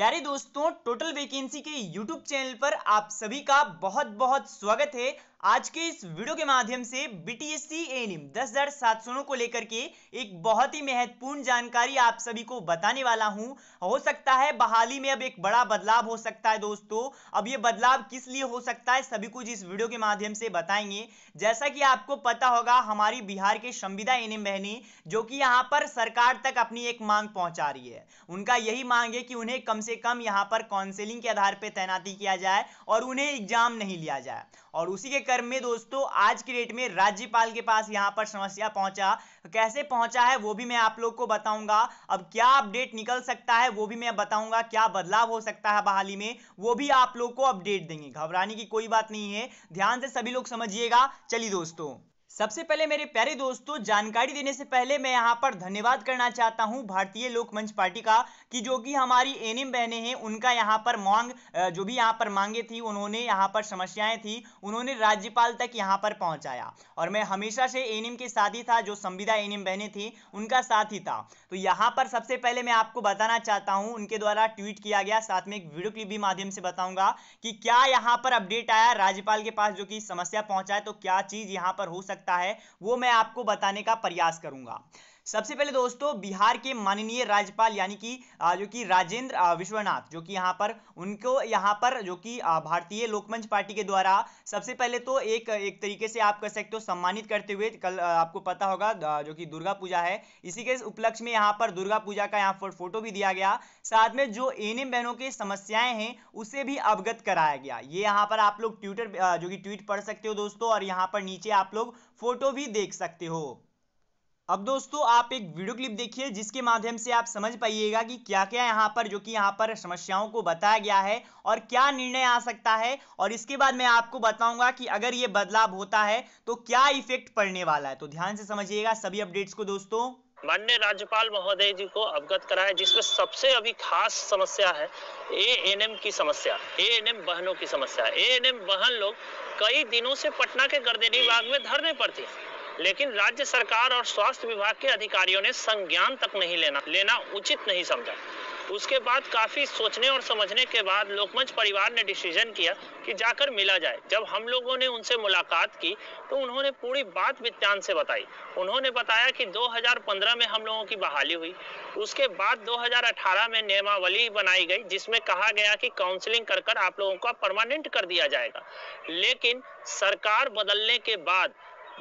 प्यारे दोस्तों Total Vacancy के यूट्यूब चैनल पर आप सभी का बहुत बहुत स्वागत है आज के इस वीडियो के माध्यम से बीटीएससी एम दस हजार सात सौ को लेकर के एक बहुत ही महत्वपूर्ण जानकारी आप सभी को बताने वाला हूं हो सकता है बहाली में अब एक बड़ा बदलाव हो सकता है दोस्तों अब ये बदलाव किस लिए हो सकता है सभी कुछ इस वीडियो के माध्यम से बताएंगे जैसा कि आपको पता होगा हमारी बिहार के संविदा एम बहने जो कि यहाँ पर सरकार तक अपनी एक मांग पहुंचा रही है उनका यही मांग है कि उन्हें कम से कम यहाँ पर काउंसिलिंग के आधार पर तैनाती किया जाए और उन्हें एग्जाम नहीं लिया जाए और उसी के लेकर में दोस्तों आज की डेट में राज्यपाल के पास यहाँ पर समस्या पहुंचा कैसे पहुंचा है वो भी मैं आप लोग को बताऊंगा अब क्या अपडेट निकल सकता है वो भी मैं बताऊंगा क्या बदलाव हो सकता है बहाली में वो भी आप लोग को अपडेट देंगे घबराने की कोई बात नहीं है ध्यान से सभी लोग समझिएगा चलिए दोस्तों सबसे पहले मेरे प्यारे दोस्तों जानकारी देने से पहले मैं यहाँ पर धन्यवाद करना चाहता हूँ भारतीय लोकमंच पार्टी का कि जो कि हमारी एनएम बहने हैं उनका यहाँ पर मांग जो भी यहाँ पर मांगे थी उन्होंने यहाँ पर समस्याएं थी उन्होंने राज्यपाल तक यहाँ पर पहुँचाया और मैं हमेशा से एनएम के साथ ही था जो संविदा एनएम बहने थी उनका साथ ही था तो यहाँ पर सबसे पहले मैं आपको बताना चाहता हूँ उनके द्वारा ट्वीट किया गया साथ में एक वीडियो क्लिप भी माध्यम से बताऊंगा कि क्या यहाँ पर अपडेट आया राज्यपाल के पास जो कि समस्या पहुंचाए तो क्या चीज़ यहाँ पर हो सकती सकता है वो मैं आपको बताने का प्रयास करूंगा सबसे पहले दोस्तों बिहार के माननीय राज्यपाल यानी कि जो कि राजेंद्र विश्वनाथ जो कि यहाँ पर उनको यहाँ पर जो कि भारतीय लोकमंच पार्टी के द्वारा सबसे पहले तो एक एक तरीके से आप कह सकते हो सम्मानित करते हुए कल आपको पता होगा जो कि दुर्गा पूजा है इसी के उपलक्ष्य में यहाँ पर दुर्गा पूजा का यहाँ पर फोटो भी दिया गया साथ में जो एन बहनों की समस्याएं हैं उसे भी अवगत कराया गया ये यहाँ पर आप लोग ट्विटर जो कि ट्वीट पढ़ सकते हो दोस्तों और यहाँ पर नीचे आप लोग फोटो भी देख सकते हो अब दोस्तों आप एक वीडियो क्लिप देखिए जिसके माध्यम से आप समझ पाइएगा कि क्या क्या यहाँ पर जो कि यहाँ पर समस्याओं को बताया गया है और क्या निर्णय आ सकता है और इसके बाद मैं आपको बताऊंगा कि अगर ये बदलाव होता है तो क्या इफेक्ट पड़ने वाला है तो ध्यान से समझिएगा सभी अपडेट्स को दोस्तों मान्य राज्यपाल महोदय जी को अवगत कराया जिसमें सबसे अभी खास समस्या है ए एन एम की समस्या ए एन एम बहनों की समस्या ए एन एम बहन लोग कई दिनों से पटना के गर्दनी बाग में धरने पर थी लेकिन राज्य सरकार और स्वास्थ्य विभाग के अधिकारियों ने संज्ञान तक नहीं लेना लेना उचित नहीं समझा उसके बाद काफ़ी सोचने और समझने के बाद लोकमंच परिवार ने डिसीजन किया कि जाकर मिला जाए जब हम लोगों ने उनसे मुलाकात की तो उन्होंने पूरी बात वित्तान से बताई उन्होंने बताया कि 2015 में हम लोगों की बहाली हुई उसके बाद 2018 में नियमावली बनाई गई जिसमें कहा गया कि काउंसलिंग कर कर आप लोगों का परमानेंट कर दिया जाएगा लेकिन सरकार बदलने के बाद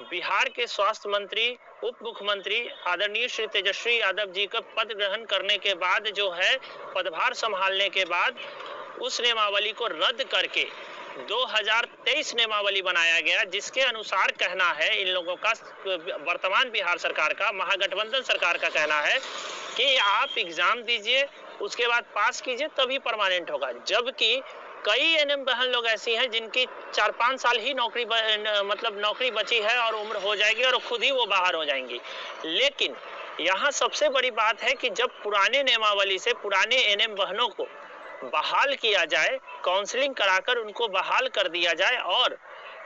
बिहार के स्वास्थ्य मंत्री उप मुख्यमंत्री आदरणीय श्री तेजस्वी यादव जी का पद ग्रहण करने के बाद जो है पदभार संभालने के बाद उस नियमावली को रद्द करके 2023 नियमावली बनाया गया जिसके अनुसार कहना है इन लोगों का वर्तमान बिहार सरकार का महागठबंधन सरकार का कहना है कि आप एग्जाम दीजिए उसके बाद पास कीजिए तभी परमानेंट होगा जबकि कई एन बहन लोग ऐसी हैं जिनकी चार पाँच साल ही नौकरी मतलब नौकरी बची है और उम्र हो जाएगी और खुद ही वो बाहर हो जाएंगी लेकिन यहाँ सबसे बड़ी बात है कि जब पुराने नियमावली से पुराने एन बहनों को बहाल किया जाए काउंसलिंग कराकर उनको बहाल कर दिया जाए और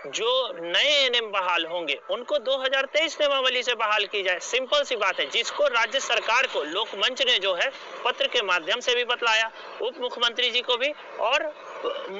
जो नए एन बहाल होंगे उनको 2023 नियमावली से बहाल की जाए सिंपल सी बात है जिसको राज्य सरकार को लोकमंच ने जो है पत्र के माध्यम से भी बतलाया उप मुख्यमंत्री जी को भी और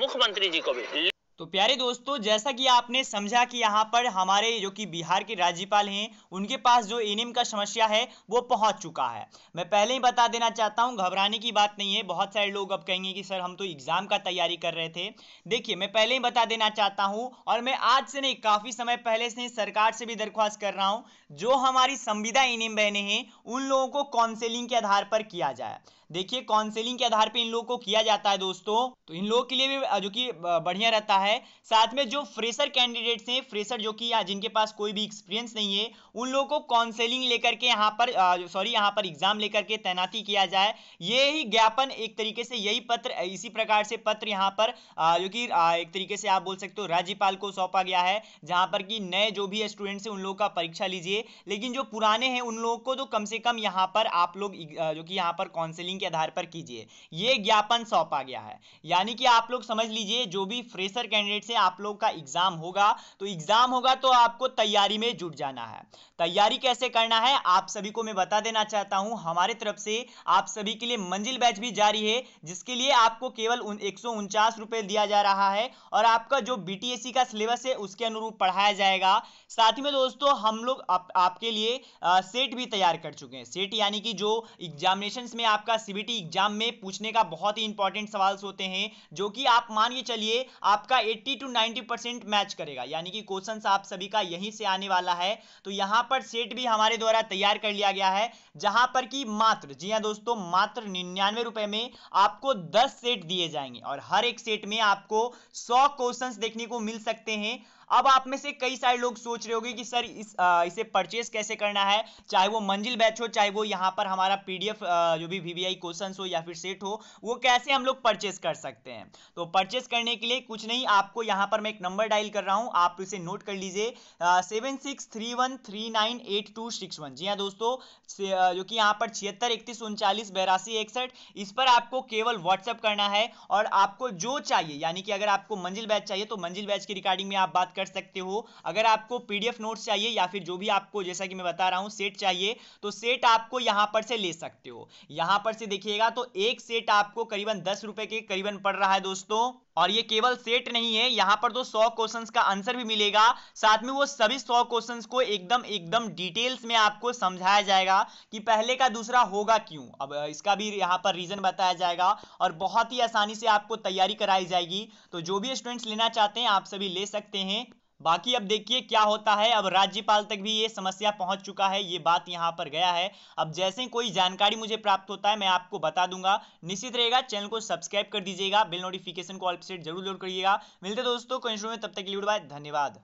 मुख्यमंत्री जी को भी तो प्यारे दोस्तों जैसा कि आपने समझा कि यहाँ पर हमारे जो कि बिहार के राज्यपाल हैं उनके पास जो एनएम का समस्या है वो पहुँच चुका है मैं पहले ही बता देना चाहता हूँ घबराने की बात नहीं है बहुत सारे लोग अब कहेंगे कि सर हम तो एग्ज़ाम का तैयारी कर रहे थे देखिए मैं पहले ही बता देना चाहता हूँ और मैं आज से नहीं काफ़ी समय पहले से सरकार से भी दरख्वास्त कर रहा हूँ जो हमारी संविदा एन बहने हैं उन लोगों को काउंसिलिंग के आधार पर किया जाए देखिए काउंसिलिंग के आधार पर इन लोगों को किया जाता है दोस्तों तो इन लोगों के लिए भी जो कि बढ़िया रहता है है साथ में जो फ्रेशर कैंडिडेट्स हैं फ्रेशर जो कि जिनके पास कोई भी एक्सपीरियंस नहीं है उन लोगों को काउंसलिंग लेकर के यहाँ पर सॉरी यहाँ पर एग्जाम लेकर के तैनाती किया जाए ये ही ज्ञापन एक तरीके से यही पत्र इसी प्रकार से पत्र यहाँ पर जो कि एक तरीके से आप बोल सकते हो राज्यपाल को सौंपा गया है जहाँ पर कि नए जो भी स्टूडेंट्स हैं उन लोगों का परीक्षा लीजिए लेकिन जो पुराने हैं उन लोगों को तो कम से कम यहाँ पर आप लोग जो कि यहाँ पर काउंसिलिंग के आधार पर कीजिए ये ज्ञापन सौंपा गया है यानी कि आप लोग समझ लीजिए जो भी फ्रेशर कैंडिडेट से आप लोग का एग्जाम होगा तो एग्जाम होगा तो आपको तैयारी में जुट जाना है तैयारी कैसे करना है आप सभी को मैं बता देना चाहता हूं हमारे तरफ से आप सभी के लिए मंजिल बैच भी जारी है जिसके लिए आपको केवल एक रुपए दिया जा रहा है और आपका जो बी का सिलेबस है उसके अनुरूप पढ़ाया जाएगा साथ ही में दोस्तों हम लोग आप, आपके लिए आ, सेट भी तैयार कर चुके हैं सेट यानी कि जो एग्जामिनेशन में आपका सीबीटी एग्जाम में पूछने का बहुत ही इंपॉर्टेंट सवाल होते हैं जो कि आप मान के चलिए आपका 80 टू 90 परसेंट मैच करेगा यानी कि क्वेश्चन आप सभी का यहीं से आने वाला है तो यहां पर सेट भी हमारे द्वारा तैयार कर लिया गया है जहां पर कि मात्र जी हाँ दोस्तों मात्र निन्यानवे रुपए में आपको 10 सेट दिए जाएंगे और हर एक सेट में आपको 100 क्वेश्चन देखने को मिल सकते हैं अब आप में से कई सारे लोग सोच रहे होंगे कि सर इस आ, इसे परचेस कैसे करना है चाहे वो मंजिल बैच हो चाहे वो यहाँ पर हमारा पीडीएफ जो भी वीवीआई क्वेश्चन हो या फिर सेट हो वो कैसे हम लोग परचेस कर सकते हैं तो परचेस करने के लिए कुछ नहीं आपको यहां पर मैं एक नंबर डायल कर रहा हूं आप इसे नोट कर लीजिए seven six three one three nine eight two six one जी हाँ दोस्तों जो कि यहां पर छिहत्तर इकतीस उनचालीस बेरासी इकसठ इस पर आपको केवल व्हाट्सअप करना है और आपको जो चाहिए यानी कि अगर आपको मंजिल बैच चाहिए तो मंजिल बैच की रिकॉर्डिंग में आप बात कर सकते हो अगर आपको पीडीएफ नोट्स चाहिए या फिर जो भी आपको जैसा कि मैं बता रहा हूँ सेट चाहिए तो सेट आपको यहाँ पर से ले सकते हो यहाँ पर से देखिएगा तो एक सेट आपको करीबन दस रुपए के करीबन पड़ रहा है दोस्तों और ये केवल सेट नहीं है यहां पर तो 100 क्वेश्चंस का आंसर भी मिलेगा साथ में वो सभी 100 क्वेश्चंस को एकदम एकदम डिटेल्स में आपको समझाया जाएगा कि पहले का दूसरा होगा क्यों अब इसका भी यहां पर रीजन बताया जाएगा और बहुत ही आसानी से आपको तैयारी कराई जाएगी तो जो भी स्टूडेंट्स लेना चाहते हैं आप सभी ले सकते हैं बाकी अब देखिए क्या होता है अब राज्यपाल तक भी ये समस्या पहुंच चुका है ये बात यहाँ पर गया है अब जैसे कोई जानकारी मुझे प्राप्त होता है मैं आपको बता दूंगा निश्चित रहेगा चैनल को सब्सक्राइब कर दीजिएगा बिल नोटिफिकेशन को ऑल सेट जरूर लोड करिएगा मिलते दोस्तों में तब तक के धन्यवाद